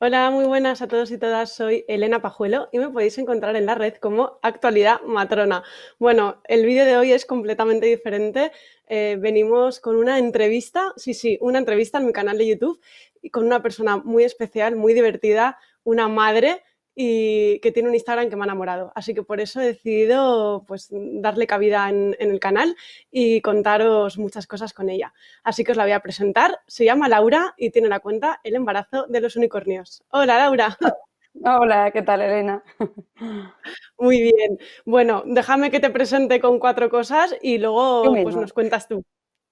Hola, muy buenas a todos y todas. Soy Elena Pajuelo y me podéis encontrar en la red como Actualidad Matrona. Bueno, el vídeo de hoy es completamente diferente. Eh, venimos con una entrevista, sí, sí, una entrevista en mi canal de YouTube con una persona muy especial, muy divertida, una madre y que tiene un Instagram que me ha enamorado. Así que por eso he decidido pues, darle cabida en, el canal y contaros muchas cosas con ella. Así que os la voy a presentar. Se llama Laura y tiene la cuenta El embarazo de los unicornios. Hola, Laura. Hola, ¿qué tal, Elena? Muy bien. Bueno, déjame que te presente con cuatro cosas y luego pues, nos cuentas tú.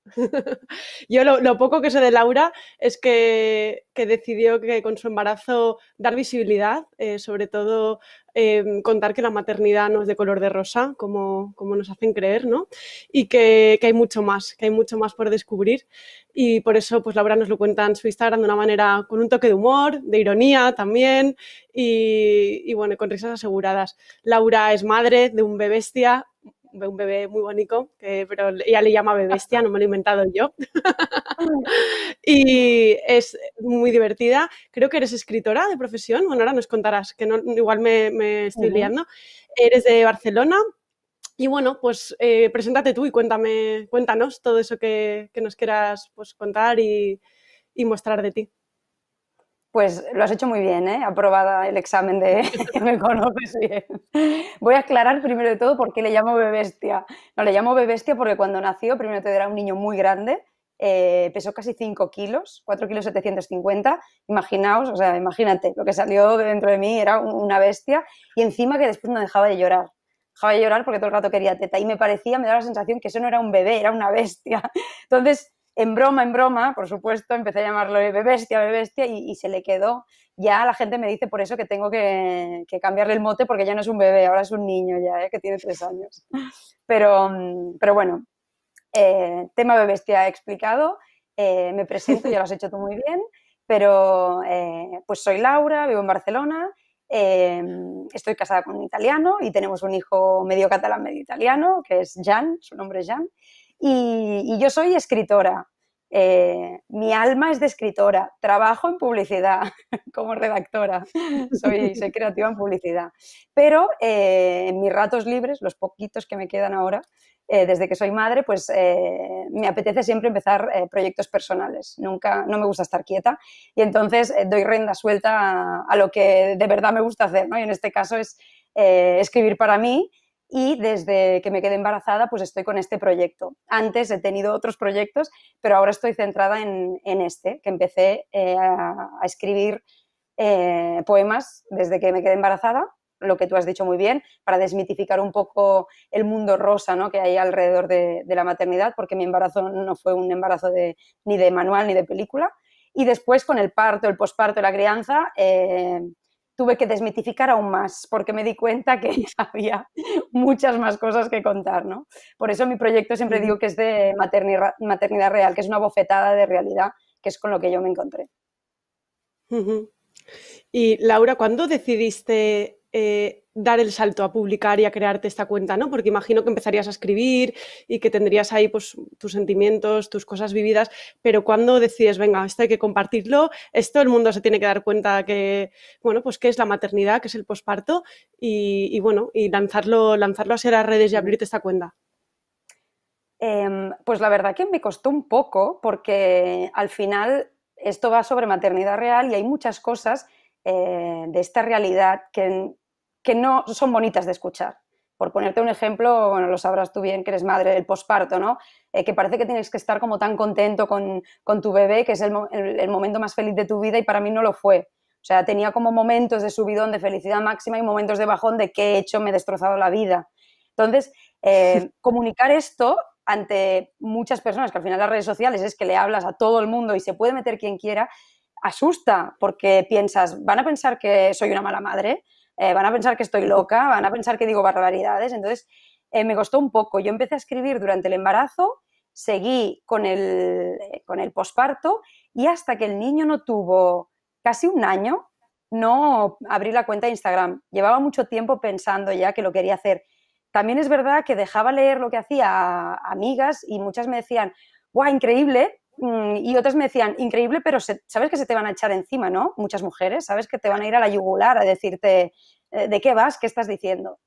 Yo lo, poco que sé de Laura es que, decidió que con su embarazo dar visibilidad, eh, sobre todo em, contar que la maternidad no es de color de rosa, como, como nos hacen creer, ¿no? Y que, hay mucho más, que hay mucho más por descubrir. Y por eso, pues Laura nos lo cuenta en su Instagram de una manera con un toque de humor, de ironía también, y, y bueno, con risas aseguradas. Laura es madre de un bebé bestia un bebé muy bonito, que, pero ella le llama bebestia no me lo he inventado yo. y es muy divertida. Creo que eres escritora de profesión, bueno, ahora nos contarás, que no, igual me, estoy liando. Eres de Barcelona. Y bueno, pues eh, preséntate tú y cuéntame, cuéntanos todo eso que, nos quieras pues, contar y mostrar de ti. Pues lo has hecho muy bien, ¿eh? aprobada el examen de me conoces bien. Voy a aclarar primero de todo por qué le llamo bestia. No, le llamo bebestia porque cuando nació, primero te era un niño muy grande, eh, pesó casi 5 kilos, 4 kilos 750. Imaginaos, o sea, imagínate, lo que salió dentro de mí era una bestia y encima que después no dejaba de llorar. Dejaba de llorar porque todo el rato quería teta y me parecía, me daba la sensación que eso no era un bebé, era una bestia. Entonces, en broma, en broma, por supuesto, empecé a llamarlo bebestia, bebestia y, y se le quedó. Ya la gente me dice por eso que tengo que, cambiarle el mote porque ya no es un bebé, ahora es un niño ya, ¿eh? que tiene tres años. Pero, mm, pero bueno, eh, tema bebestia explicado. Eh, me presento, ya lo has hecho tú muy bien, pero pues soy Laura, vivo en Barcelona, em, estoy casada con un italiano y tenemos un hijo medio catalán, medio italiano, que es Jan, su nombre es Jan y, yo soy escritora. Eh, mi alma es de escritora, trabajo en publicidad como redactora, soy, creativa en publicidad, pero eh, en mis ratos libres, los poquitos que me quedan ahora, eh, desde que soy madre, pues me apetece siempre empezar proyectos personales, nunca, no me gusta estar quieta y entonces doy renda suelta a, lo que de verdad me gusta hacer, y en este caso es escribir para mí y desde que me quedé embarazada pues estoy con este proyecto. Antes he tenido otros proyectos, pero ahora estoy centrada en, este, que empecé eh, a, escribir eh, poemas desde que me quedé embarazada, lo que tú has dicho muy bien, para desmitificar un poco el mundo rosa ¿no? que hay alrededor de, la maternidad, porque mi embarazo no fue un embarazo de, ni de manual ni de película. Y después con el parto, el posparto, la crianza, eh, tuve que desmitificar aún más, porque me di cuenta que había muchas más cosas que contar, ¿no? Por eso mi proyecto siempre digo que es de maternidad, maternidad real, que es una bofetada de realidad, que es con lo que yo me encontré. Y Laura, ¿cuándo decidiste eh, dar el salto a publicar y a crearte esta cuenta, ¿no? Porque imagino que empezarías a escribir y que tendrías ahí pues, tus sentimientos, tus cosas vividas, pero cuando decides, venga, esto hay que compartirlo, esto el mundo se tiene que dar cuenta que, bueno, pues qué es la maternidad, que es el posparto y, bueno, y lanzarlo, lanzarlo hacia las redes y abrirte esta cuenta. Em, pues la verdad que me costó un poco porque al final esto va sobre maternidad real y hay muchas cosas eh, de esta realidad que que no son bonitas de escuchar. Por ponerte un ejemplo, lo sabrás tú bien que eres madre del posparto, ¿no? Eh, que parece que tienes que estar como tan contento con, tu bebé, que es el, momento más feliz de tu vida y para mí no lo fue. O sea, tenía como momentos de subidón de felicidad máxima y momentos de bajón de qué he hecho, me he destrozado la vida. Entonces, eh, comunicar esto ante muchas personas, que al final las redes sociales es que le hablas a todo el mundo y se puede meter quien quiera, asusta porque piensas, van a pensar que soy una mala madre, eh, van a pensar que estoy loca, van a pensar que digo barbaridades. Entonces, eh, me costó un poco. Yo empecé a escribir durante el embarazo, seguí con el, eh, con el posparto y hasta que el niño no tuvo casi un año, no abrí la cuenta de Instagram. Llevaba mucho tiempo pensando ya que lo quería hacer. También es verdad que dejaba leer lo que hacía amigas y muchas me decían, ¡guau, increíble! Mm, y otras me decían, increíble, pero sabes que se te van a echar encima, ¿no? Muchas mujeres, sabes que te van a ir a la yugular a decirte eh, de qué vas, qué estás diciendo.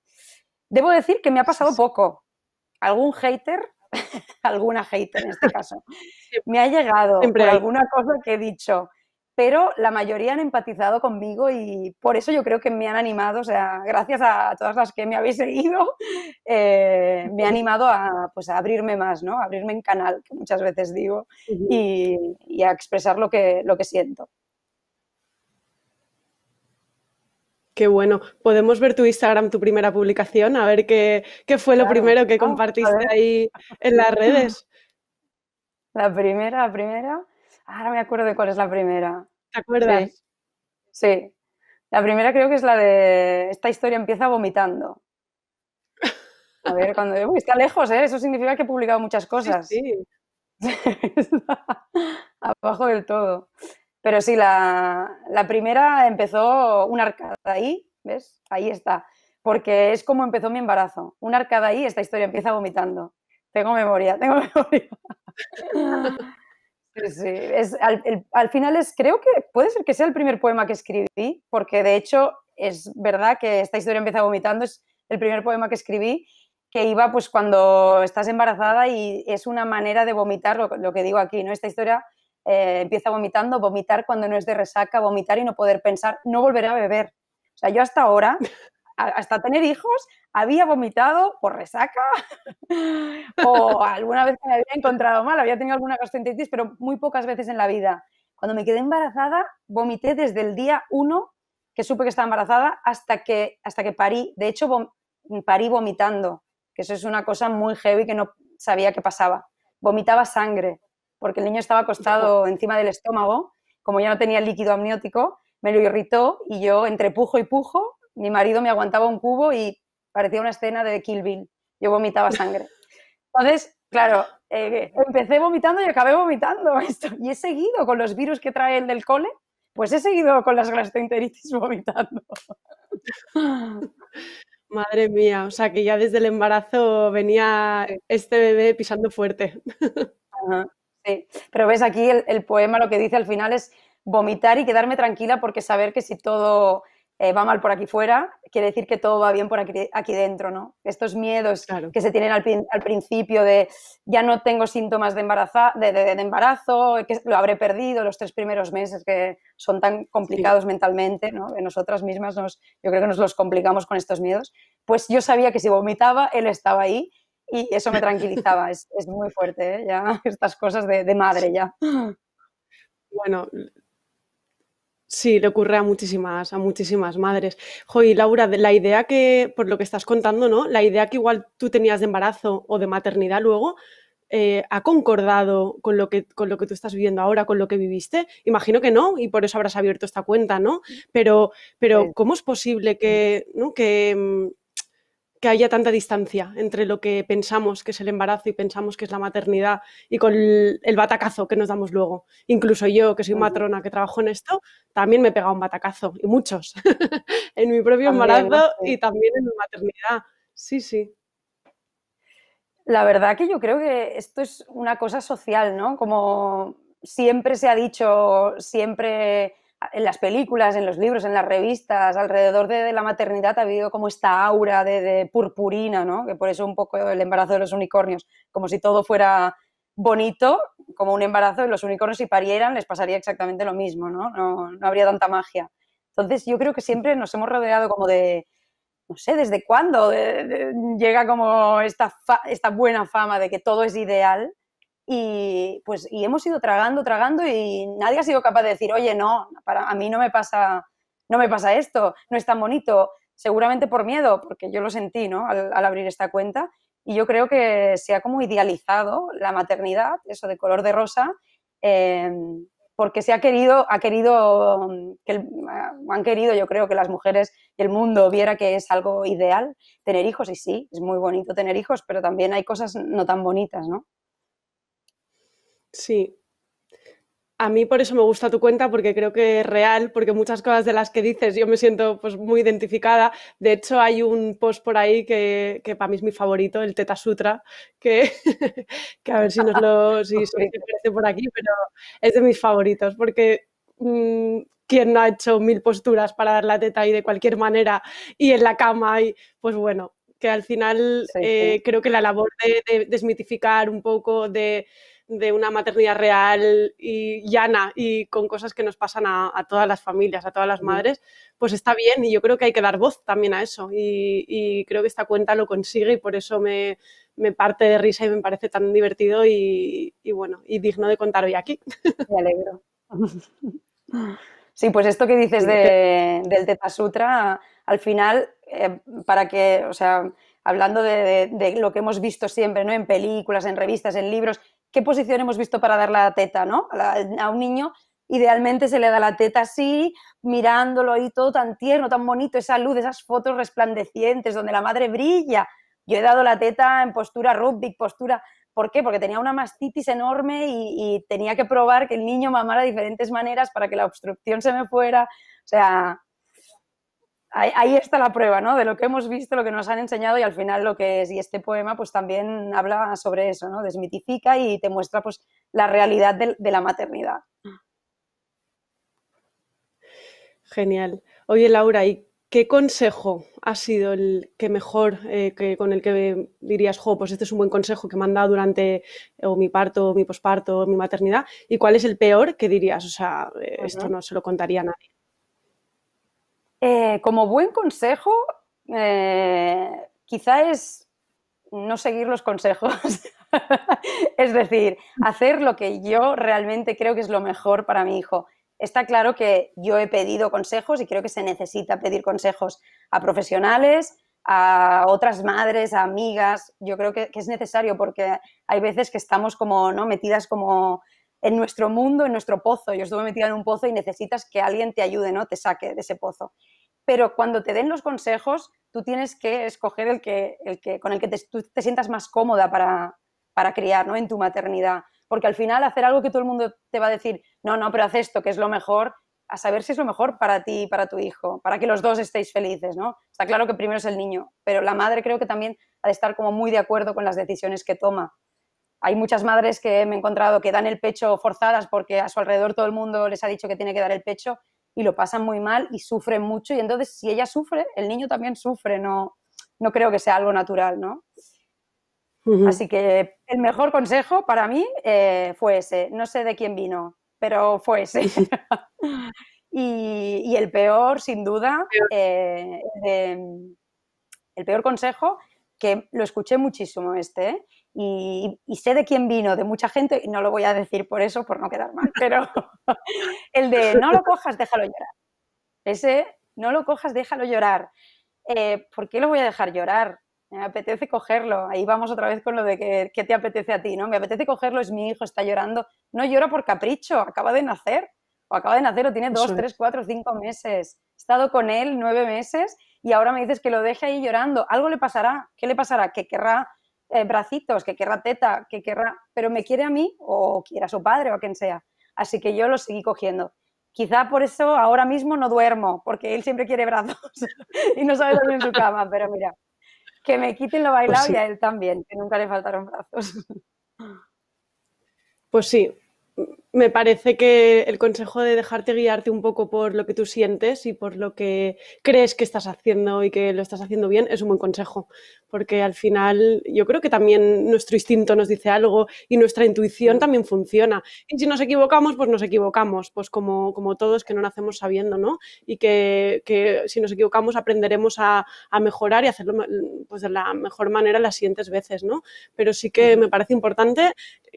Debo decir que me ha pasado poco. Algún hater, alguna hater en este caso, me ha llegado por alguna cosa que he dicho pero la mayoría han empatizado conmigo y por eso yo creo que me han animado, o sea, gracias a todas las que me habéis seguido, eh, me ha animado pues, a, abrirme más, ¿no? abrirme en canal, que muchas veces digo, y, a expresar lo que, lo que siento. Qué bueno. ¿Podemos ver tu Instagram, tu primera publicación? A ver qué, fue lo primero que ah, compartiste ahí en las redes. La primera, la primera. Ahora me acuerdo de cuál es la primera. ¿Te acuerdas? Sí. La primera creo que es la de esta historia empieza vomitando. A ver, cuando uy, está lejos, ¿eh? Eso significa que he publicado muchas cosas. Sí. Abajo del todo. Pero sí, la, primera empezó una arcada ahí, ¿ves? Ahí está. Porque es como empezó mi embarazo. Una arcada ahí, esta historia empieza vomitando. Tengo memoria, tengo memoria. Pues, eh, es, al, final es, creo que puede ser que sea el primer poema que escribí, porque de hecho es verdad que esta historia empieza vomitando, es el primer poema que escribí, que iba pues cuando estás embarazada y es una manera de vomitar, lo, que digo aquí, ¿no? Esta historia eh, empieza vomitando, vomitar cuando no es de resaca, vomitar y no poder pensar, no volver a beber. O sea, yo hasta ahora hasta tener hijos, había vomitado por resaca o alguna vez me había encontrado mal, había tenido alguna gastroenteritis, pero muy pocas veces en la vida. Cuando me quedé embarazada, vomité desde el día uno que supe que estaba embarazada hasta que, hasta que parí. De hecho, parí vomitando, que eso es una cosa muy heavy que no sabía que pasaba. Vomitaba sangre, porque el niño estaba acostado encima del estómago, como ya no tenía líquido amniótico, me lo irritó y yo entre pujo y pujo mi marido me aguantaba un cubo y parecía una escena de Kill Bill. Yo vomitaba sangre. Entonces, claro, eh, empecé vomitando y acabé vomitando esto. Y he seguido con los virus que trae el del cole, pues he seguido con las gastroenteritis vomitando. Madre mía, o sea que ya desde el embarazo venía este bebé pisando fuerte. sí, pero ves aquí el poema lo que dice al final es vomitar y quedarme tranquila porque saber que si todo eh, va mal por aquí fuera, quiere decir que todo va bien por aquí, aquí dentro, ¿no? Estos miedos que se tienen al, principio de ya no tengo síntomas de, de, embarazo, que lo habré perdido los tres primeros meses que son tan complicados mentalmente, ¿no? nosotras mismas nos, yo creo que nos los complicamos con estos miedos. Pues yo sabía que si vomitaba, él estaba ahí y eso me tranquilizaba. es, muy fuerte, ¿eh? Ya estas cosas de, de madre ya. Bueno, Sí, le ocurre a muchísimas, a muchísimas madres. Joy, Laura, la idea que, por lo que estás contando, ¿no? La idea que igual tú tenías de embarazo o de maternidad luego, eh, ¿ha concordado con lo, que, con lo que tú estás viviendo ahora, con lo que viviste? Imagino que no, y por eso habrás abierto esta cuenta, ¿no? Pero, pero ¿cómo es posible que, que, mm, que haya tanta distancia entre lo que pensamos que es el embarazo y pensamos que es la maternidad y con el batacazo que nos damos luego. Incluso yo, que soy matrona, que trabajo en esto, también me he pegado un batacazo, y muchos, en mi propio embarazo y también en mi maternidad. Sí, sí. La verdad que yo creo que esto es una cosa social, ¿no? Como siempre se ha dicho, siempre en las películas, en los libros, en las revistas, alrededor de, la maternidad ha habido como esta aura de, purpurina, ¿no? Que por eso un poco el embarazo de los unicornios, como si todo fuera bonito, como un embarazo, y los unicornios si parieran les pasaría exactamente lo mismo, ¿no? No, habría tanta magia. Entonces yo creo que siempre nos hemos rodeado como de, no sé, ¿desde cuándo eh, eh, llega como esta buena fama de que todo es ideal? y pues y hemos ido tragando, tragando y nadie ha sido capaz de decir, oye, no, para, a mí no me pasa, no me pasa esto, no es tan bonito, seguramente por miedo, porque yo lo sentí, ¿no? Al, abrir esta cuenta y yo creo que se ha como idealizado la maternidad, eso de color de rosa. Em, porque se ha querido, ha querido, mm, que ah, han querido, yo creo, que las mujeres y el mundo viera que es algo ideal tener hijos. Y sí, es muy bonito tener hijos, pero también hay cosas no tan bonitas, ¿no? Sí. A mí por eso me gusta tu cuenta, porque creo que es real, porque muchas cosas de las que dices yo me siento pues, muy identificada. De hecho, hay un post por ahí que, que para mí es mi favorito, el Teta Sutra, que, que a ver si nos lo si, si por aquí, pero es de mis favoritos, porque mm, quién no ha hecho mil posturas para dar la teta y de cualquier manera y en la cama y pues bueno, que al final eh, creo que la labor de desmitificar un poco, de de una maternidad real y llana y con cosas que nos pasan a, todas las familias, a todas las madres, pues está bien y yo creo que hay que dar voz también a eso y, creo que esta cuenta lo consigue y por eso me, parte de risa y me parece tan divertido y, bueno, y digno de contar hoy aquí. Me alegro. Sí, pues esto que dices del Teta Sutra, al final, eh, para que, o sea, hablando de, de, lo que hemos visto siempre, ¿no? En películas, en revistas, en libros, qué posición hemos visto para dar la teta, ¿no? A, un niño idealmente se le da la teta así, mirándolo y todo tan tierno, tan bonito, esa luz, esas fotos resplandecientes donde la madre brilla. Yo he dado la teta en postura rugby, postura... ¿Por qué? Porque tenía una mastitis enorme y, y tenía que probar que el niño mamara de diferentes maneras para que la obstrucción se me fuera. O sea, ahí, está la prueba, ¿no? De lo que hemos visto, lo que nos han enseñado y al final lo que es. Y este poema pues también habla sobre eso, ¿no? Desmitifica y te muestra pues la realidad de, la maternidad. Genial. Oye, Laura, ¿y qué consejo ha sido el que mejor, eh, que, con el que dirías, jo, pues este es un buen consejo que me han dado durante eh, o mi parto, mi posparto, mi maternidad? ¿Y cuál es el peor que dirías? O sea, eh, esto no se lo contaría a nadie. Eh, como buen consejo, eh, quizá es no seguir los consejos. es decir, hacer lo que yo realmente creo que es lo mejor para mi hijo. Está claro que yo he pedido consejos y creo que se necesita pedir consejos a profesionales, a otras madres, a amigas. Yo creo que, que es necesario porque hay veces que estamos como no metidas como en nuestro mundo, en nuestro pozo. Yo estuve metida en un pozo y necesitas que alguien te ayude, ¿no? Te saque de ese pozo. Pero cuando te den los consejos, tú tienes que escoger el que, con el que te, tú te sientas más cómoda para, para criar, ¿no? En tu maternidad. Porque al final hacer algo que todo el mundo te va a decir, no, no, pero haz esto, que es lo mejor, a saber si es lo mejor para ti y para tu hijo, para que los dos estéis felices, ¿no? Está claro que primero es el niño, pero la madre creo que también ha de estar como muy de acuerdo con las decisiones que toma hay muchas madres que me he encontrado que dan el pecho forzadas porque a su alrededor todo el mundo les ha dicho que tiene que dar el pecho y lo pasan muy mal y sufren mucho. Y entonces, si ella sufre, el niño también sufre, no, no creo que sea algo natural, ¿no? Así que el mejor consejo para mí eh, fue ese. No sé de quién vino, pero fue ese. y, el peor, sin duda, eh, el peor consejo, que lo escuché muchísimo este, y, sé de quién vino, de mucha gente, y no lo voy a decir por eso, por no quedar mal, pero el de no lo cojas, déjalo llorar. Ese, no lo cojas, déjalo llorar. Eh, ¿Por qué lo voy a dejar llorar? Me apetece cogerlo. Ahí vamos otra vez con lo de que, te apetece a ti, ¿no? Me apetece cogerlo, es mi hijo, está llorando. No llora por capricho, acaba de nacer. O acaba de nacer, o tiene dos, tres, cuatro, cinco meses. He estado con él nueve meses y ahora me dices que lo deje ahí llorando. Algo le pasará. ¿Qué le pasará? Que querrá eh, bracitos, que querrá teta, que querrá, pero me quiere a mí o quiera a su padre o a quien sea. Así que yo lo seguí cogiendo. Quizá por eso ahora mismo no duermo, porque él siempre quiere brazos y no sabe dormir en su cama, pero mira, que me quiten lo pues bailado y a él también, que nunca le faltaron brazos. Pues sí, me parece que el consejo de dejarte guiarte un poco por lo que tú sientes y por lo que crees que estás haciendo y que lo estás haciendo bien es un buen consejo, porque al final yo creo que también nuestro instinto nos dice algo y nuestra intuición también funciona. Y si nos equivocamos, pues nos equivocamos, pues como, como todos que no nacemos sabiendo, ¿no? Y que, si nos equivocamos aprenderemos a, mejorar y hacerlo pues, de la mejor manera las siguientes veces, ¿no? Pero sí que me parece importante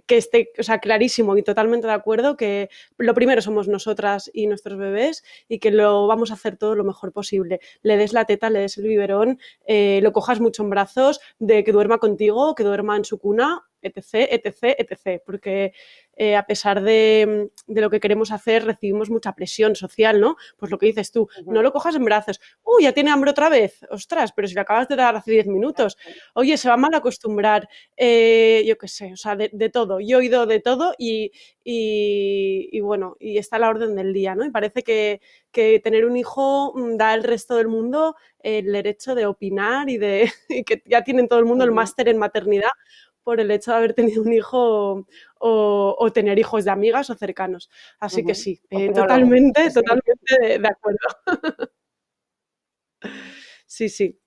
que esté, sea, clarísimo y totalmente de acuerdo que lo primero somos nosotras y nuestros bebés y que lo vamos a hacer todo lo mejor posible. Le des la teta, le des el biberón, eh, lo cojas mucho en brazos, de que duerma contigo, que duerma en su cuna etc., etc., etc. Porque eh, a pesar mm, de, lo que queremos hacer, recibimos mucha presión social, ¿no? Pues lo que dices tú, no lo cojas en brazos. ¡Uy, ya tiene hambre otra vez! ¡Ostras! Pero si le acabas de dar hace 10 minutos. Oye, se va mal a acostumbrar. Eh, yo qué sé, o sea, de, todo. Yo he oído de todo y, bueno, y está la orden del día, ¿no? Y parece que, que tener un hijo mm, da al resto del mundo eh, el derecho de opinar y, de, y que ya tienen todo el mundo el máster en maternidad por el hecho de haber tenido un hijo o, tener hijos de amigas o cercanos. Así que sí, eh, totalmente, totalmente de, acuerdo. sí, sí.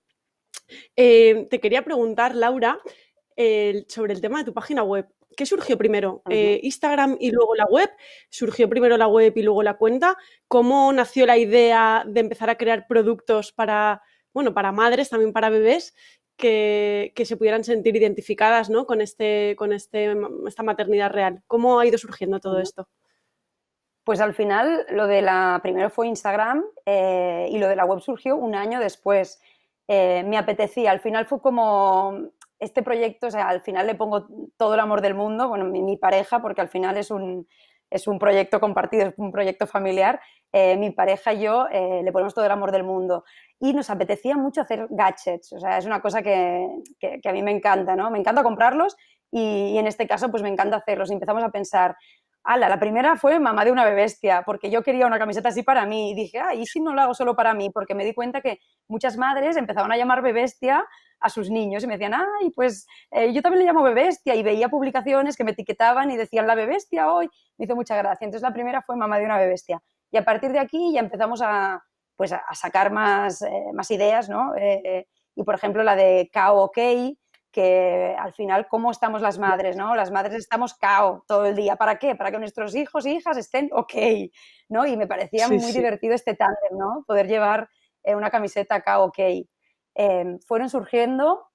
Eh, te quería preguntar, Laura, sobre el tema de tu página web. ¿Qué surgió primero? Eh, ¿Instagram y luego la web? ¿Surgió primero la web y luego la cuenta? ¿Cómo nació la idea de empezar a crear productos para, bueno, para madres, también para bebés? que, se pudieran sentir identificadas ¿no? con, este, con este, mm, esta maternidad real. ¿Cómo ha ido surgiendo todo esto? Pues al final lo de la, primero fue Instagram eh, y lo de la web surgió un año después. Eh, me apetecía, al final fue como este proyecto, o sea, al final le pongo todo el amor del mundo, bueno, mi pareja, porque al final es un, es un proyecto compartido, es un proyecto familiar, eh, mi pareja y yo eh, le ponemos todo el amor del mundo. Y nos apetecía mucho hacer gadgets, o sea, es una cosa que, a mí me encanta, ¿no? Me encanta comprarlos y, en este caso pues me encanta hacerlos. Y empezamos a pensar, la primera fue mamá de una bebestia, porque yo quería una camiseta así para mí y dije, ah, ¿y si no la hago solo para mí? Porque me di cuenta que muchas madres empezaban a llamar bebestia a sus niños y me decían, ay, pues eh, yo también le llamo bebestia, y veía publicaciones que me etiquetaban y decían la bebestia hoy, me hizo mucha gracia. Entonces la primera fue mamá de una bebestia. y a partir de aquí ya empezamos a, pues, a sacar más, eh, ideas, ¿no? Eh, y por ejemplo la de KOK, que al final, ¿cómo estamos las madres? ¿no? Las madres estamos cao todo el día. ¿Para qué? Para que nuestros hijos e hijas estén ok, ¿no? Y me parecía muy divertido este tándem, ¿no? Poder llevar eh, una camiseta cao ok. Em, fueron surgiendo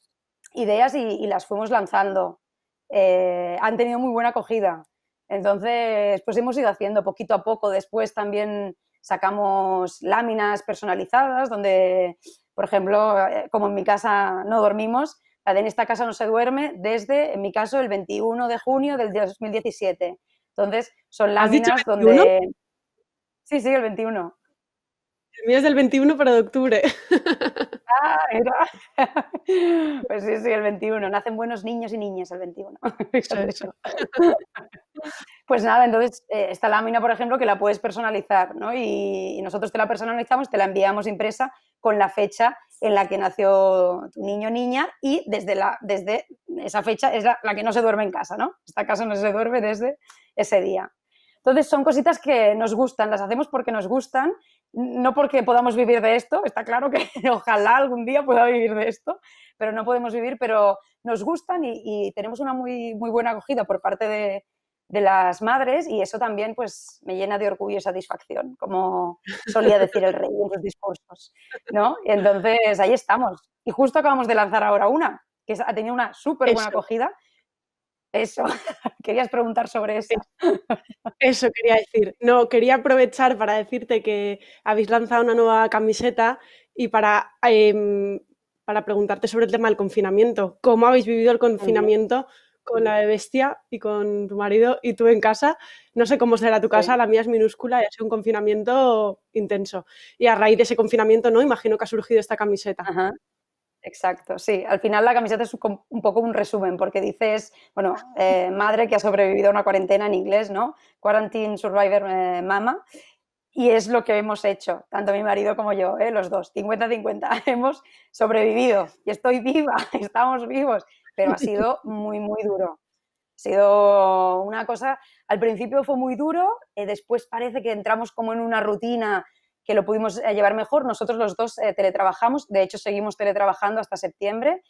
ideas y, las fuimos lanzando. Eh, han tenido muy buena acogida. Entonces, pues hemos ido haciendo poquito a poco. Después también sacamos láminas personalizadas donde, por ejemplo, eh, como en mi casa no dormimos, en esta casa no se duerme desde, en mi caso, el 21 de junio del 2017. Entonces, son láminas donde... Sí, sí, el 21. El mío es del 21, para de octubre. Pues sí, sí, el 21. Nacen buenos niños y niñas el 21. Pues nada, entonces eh, esta lámina, por ejemplo, que la puedes personalizar, ¿no? Y, nosotros te la personalizamos, te la enviamos impresa con la fecha en la que nació tu niño o niña y desde, la, desde esa fecha es la, la que no se duerme en casa, ¿no? Esta casa no se duerme desde ese día. Entonces son cositas que nos gustan, las hacemos porque nos gustan, no porque podamos vivir de esto, está claro que ojalá algún día pueda vivir de esto, pero no podemos vivir, pero nos gustan y, tenemos una muy, muy buena acogida por parte de, las madres y eso también pues me llena de orgullo y satisfacción, como solía decir el rey en los discursos, ¿no? entonces ahí estamos. Y justo acabamos de lanzar ahora una que ha tenido una súper buena acogida eso, querías preguntar sobre eso. Eso quería decir. No, quería aprovechar para decirte que habéis lanzado una nueva camiseta y para, em, para preguntarte sobre el tema del confinamiento. ¿Cómo habéis vivido el confinamiento con la Bestia y con tu marido y tú en casa? No sé cómo será tu casa, la mía es minúscula y ha sido un confinamiento intenso. Y a raíz de ese confinamiento, ¿no? Imagino que ha surgido esta camiseta. Ajá. Exacto, sí. Al final la camiseta es un poco un resumen, porque dices, bueno, ah. eh, madre que ha sobrevivido a una cuarentena en inglés, ¿no? Quarantine Survivor eh, Mama. Y es lo que hemos hecho, tanto mi marido como yo, eh, los dos, 50-50. Hemos sobrevivido y estoy viva, estamos vivos, pero ha sido muy, muy duro. Ha sido una cosa, al principio fue muy duro, después parece que entramos como en una rutina lo pudimos eh, llevar mejor. Nosotros los dos eh, teletrabajamos, de hecho seguimos teletrabajando hasta septiembre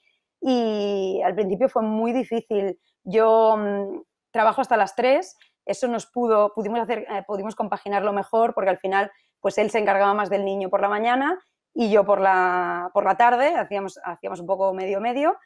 y al principio fue muy difícil. Yo mm, trabajo hasta las 3, eso nos pudo, pudimos, hacer, eh, pudimos compaginarlo mejor porque al final pues él se encargaba más del niño por la mañana y yo por la, por la tarde, hacíamos, hacíamos un poco medio-medio,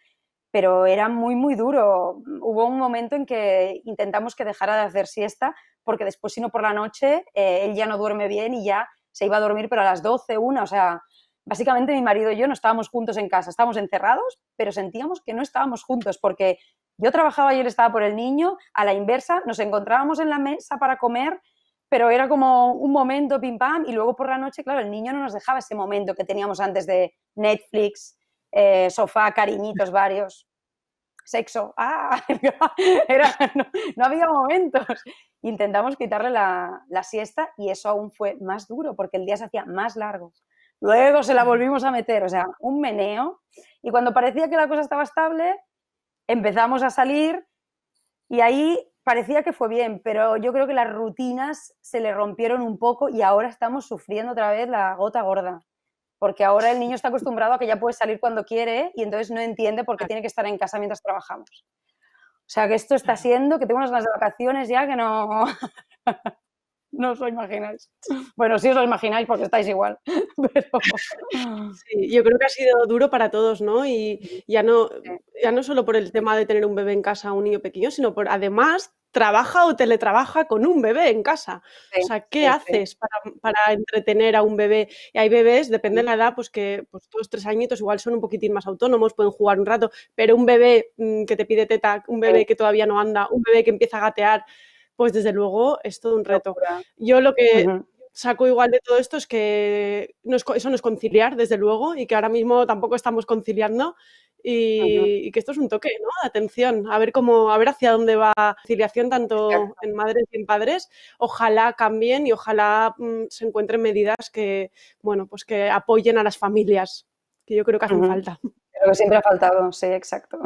pero era muy, muy duro. Hubo un momento en que intentamos que dejara de hacer siesta porque después, si no por la noche, él ya no duerme bien y ya se iba a dormir, pero a las 12, una, o sea, básicamente mi marido y yo no estábamos juntos en casa, estábamos encerrados, pero sentíamos que no estábamos juntos porque yo trabajaba y él estaba por el niño, a la inversa, nos encontrábamos en la mesa para comer, pero era como un momento, pim pam, y luego por la noche, claro, el niño no nos dejaba ese momento que teníamos antes de Netflix, eh, sofá, cariñitos varios sexo, ¡ah! no, había momentos. Intentamos quitarle la, la siesta y eso aún fue más duro porque el día se hacía más largo. Luego se la volvimos a meter, o sea, un meneo. Y cuando parecía que la cosa estaba estable, empezamos a salir y ahí parecía que fue bien, pero yo creo que las rutinas se le rompieron un poco y ahora estamos sufriendo otra vez la gota gorda porque ahora el niño está acostumbrado a que ya puede salir cuando quiere y entonces no entiende por qué tiene que estar en casa mientras trabajamos. O sea, que esto está siendo, que tengo unas vacaciones ya que no... no os lo imagináis. Bueno, sí os lo imagináis porque estáis igual. Sí, yo creo que ha sido duro para todos, ¿no? Y ya no, ya no solo por el tema de tener un bebé en casa, un niño pequeño, sino por además trabaja o teletrabaja con un bebé en casa. o sea, ¿qué haces Para, entretener a un bebé? Y hay bebés, depende de la edad, pues que pues todos tres añitos igual son un poquitín más autónomos, pueden jugar un rato, pero un bebé mm, que te pide teta, un bebé que todavía no anda, un bebé que empieza a gatear, pues desde luego es todo un reto. Yo lo que saco igual de todo esto es que eso no es conciliar, desde luego, y que ahora mismo tampoco estamos conciliando. Y, que esto es un toque, ¿no? De atención, a ver cómo, a ver hacia dónde va la conciliación, tanto en madres y en padres. Ojalá cambien y ojalá mm, se encuentren medidas que, bueno, pues que apoyen a las familias, que yo creo que hacen falta. Pero siempre ha faltado, sí, exacto.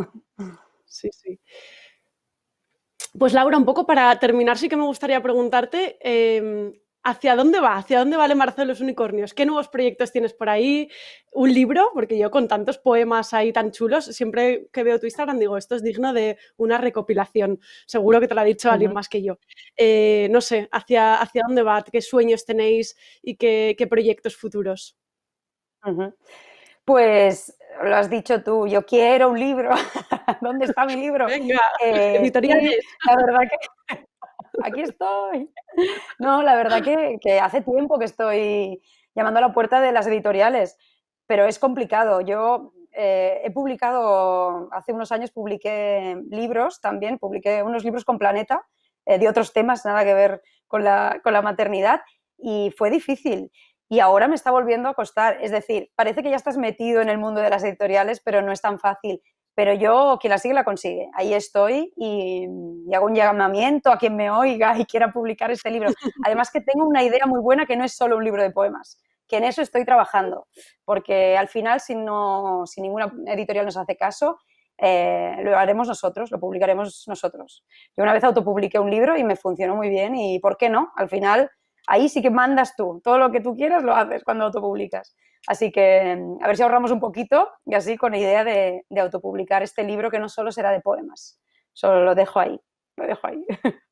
Sí, sí. Pues Laura, un poco para terminar, sí que me gustaría preguntarte em, ¿hacia dónde va? ¿Hacia dónde va el de los unicornios? ¿Qué nuevos proyectos tienes por ahí? ¿Un libro? Porque yo con tantos poemas ahí tan chulos, siempre que veo tu Instagram digo, esto es digno de una recopilación. Seguro que te lo ha dicho alguien más que yo. Eh, no sé, ¿hacia, ¿hacia dónde va? ¿Qué sueños tenéis y qué, proyectos futuros? Pues lo has dicho tú, yo quiero un libro. ¿Dónde está mi libro? Venga, eh, La verdad que aquí estoy. No, la verdad que, hace tiempo que estoy llamando a la puerta de las editoriales, pero es complicado. Yo eh, he publicado, hace unos años publiqué libros también, publiqué unos libros con Planeta, eh, de otros temas, nada que ver con la, con la maternidad, y fue difícil y ahora me está volviendo a costar. Es decir, parece que ya estás metido en el mundo de las editoriales, pero no es tan fácil pero yo, quien la sigue, la consigue. Ahí estoy y, hago un llamamiento a quien me oiga y quiera publicar este libro. Además que tengo una idea muy buena que no es solo un libro de poemas, que en eso estoy trabajando, porque al final, si, no, si ninguna editorial nos hace caso, eh, lo haremos nosotros, lo publicaremos nosotros. Yo una vez autopubliqué un libro y me funcionó muy bien y ¿por qué no? Al final, ahí sí que mandas tú, todo lo que tú quieras lo haces cuando autopublicas. Así que mm, a ver si ahorramos un poquito y así con la idea de, autopublicar este libro que no solo será de poemas. Solo lo dejo ahí, lo dejo ahí.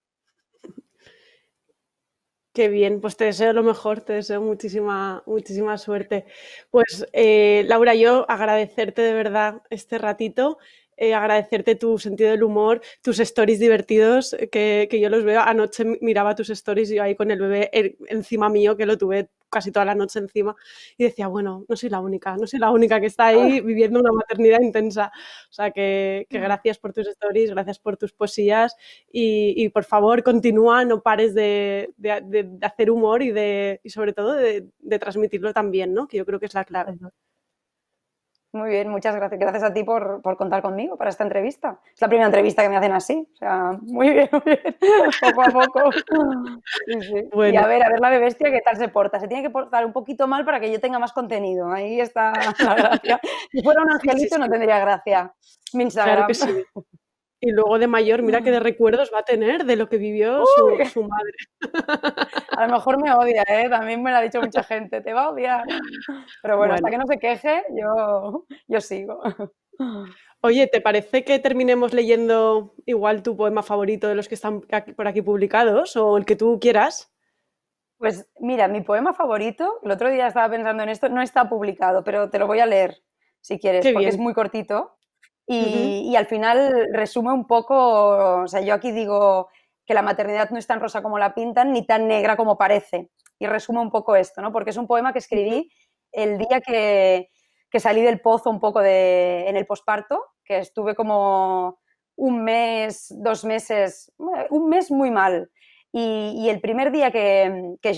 Qué bien, pues te deseo lo mejor, te deseo muchísima, muchísima suerte. Pues eh, Laura, yo agradecerte de verdad este ratito. Eh, agradecerte tu sentido del humor, tus stories divertidos, eh, que, que, yo los veo. Anoche miraba tus stories yo ahí con el bebé eh, encima mío, que lo tuve casi toda la noche encima, y decía, bueno, no soy la única, no soy la única que está ahí ah. viviendo una maternidad intensa. O sea, que, que gracias por tus stories, gracias por tus poesías y, y por favor continúa, no pares de, de, hacer humor y, de, y sobre todo de, transmitirlo también, ¿no? que yo creo que es la clave. Muy bien, muchas gracias. Gracias a ti por, contar conmigo para esta entrevista. Es la primera entrevista que me hacen así. O sea, muy bien, muy bien. Poco a poco. Y a ver, a ver la bestia qué tal se porta. Se tiene que portar un poquito mal para que yo tenga más contenido. Ahí está la gracia. Si fuera un angelito no tendría gracia. Mi Y luego de mayor, mira qué de mm. recuerdos va a tener de lo que vivió su, madre. A lo mejor me odia, ¿eh? también me lo ha dicho mucha gente, te va a odiar. Pero bueno, hasta que no se queje, yo, yo sigo. Oye, ¿te parece que terminemos leyendo igual tu poema favorito de los que están por aquí publicados o el que tú quieras? Pues mira, mi poema favorito, el otro día estaba pensando en esto, no está publicado, pero te lo voy a leer si quieres, porque es muy cortito y, al final resume un poco, o sea, yo aquí digo que la maternidad no es tan rosa como la pintan, ni tan negra como parece. Y resume un poco esto, ¿no? Porque es un poema que escribí el día que, salí del pozo un poco en el posparto, que estuve como un mes, dos meses, eh, un mes muy mal. Y, el primer día que, que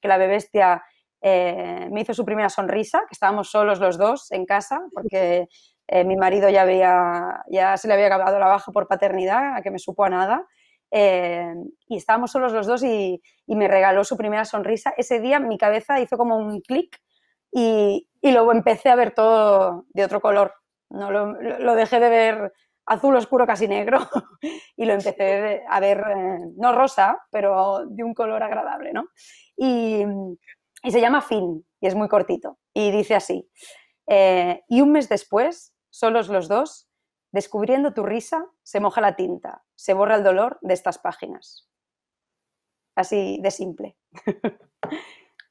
que la bebestia, eh, me hizo su primera sonrisa, que estábamos solos los dos en casa, porque eh, mi marido ya, había, ya se le había acabado la baja por paternidad, a que me supo a nada. Eh, y estábamos solos los dos y, me regaló su primera sonrisa. Ese día mi cabeza hizo como un clic y, luego empecé a ver todo de otro color. No lo, dejé de ver azul oscuro casi negro y lo empecé a ver, eh, no rosa, pero de un color agradable, ¿no? Y, se llama Finn y es muy cortito y dice así. y un mes después solos los dos, descubriendo tu risa, se moja la tinta, se borra el dolor de estas páginas. Así de simple.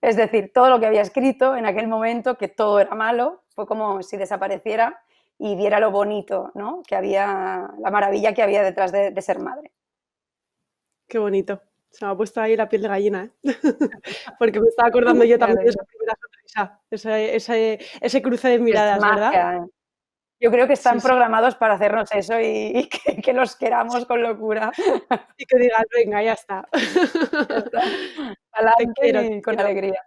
es decir, todo lo que había escrito en aquel momento, que todo era malo, fue como si desapareciera y viera lo bonito, ¿no? Que había, la maravilla que había detrás de, ser madre. Qué bonito. Se me ha puesto ahí la piel de gallina, ¿eh? porque me estaba acordando yo también de esa primera sonrisa, ese, cruce de miradas, ¿verdad? Yo creo que están programados para hacernos eso y, que, los queramos con locura. Y que digan, venga, ya está. con alegría.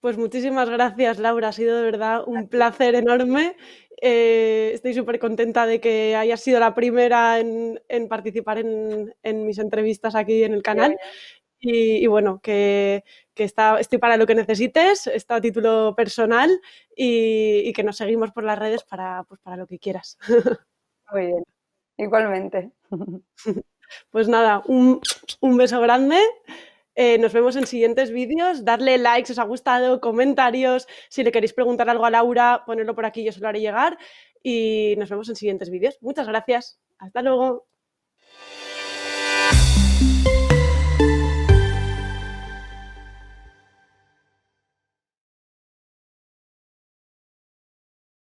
Pues muchísimas gracias, Laura. Ha sido de verdad un placer enorme. Eh, estoy súper contenta de que hayas sido la primera en, participar en, mis entrevistas aquí en el canal. Y, bueno, que, que está, estoy para lo que necesites, está a título personal y, que nos seguimos por las redes para, pues, lo que quieras. Muy bien, igualmente. Pues nada, un, beso grande. Eh, nos vemos en siguientes vídeos. Darle like si os ha gustado, comentarios. Si le queréis preguntar algo a Laura, ponerlo por aquí, yo se lo haré llegar. Y nos vemos en siguientes vídeos. Muchas gracias. Hasta luego.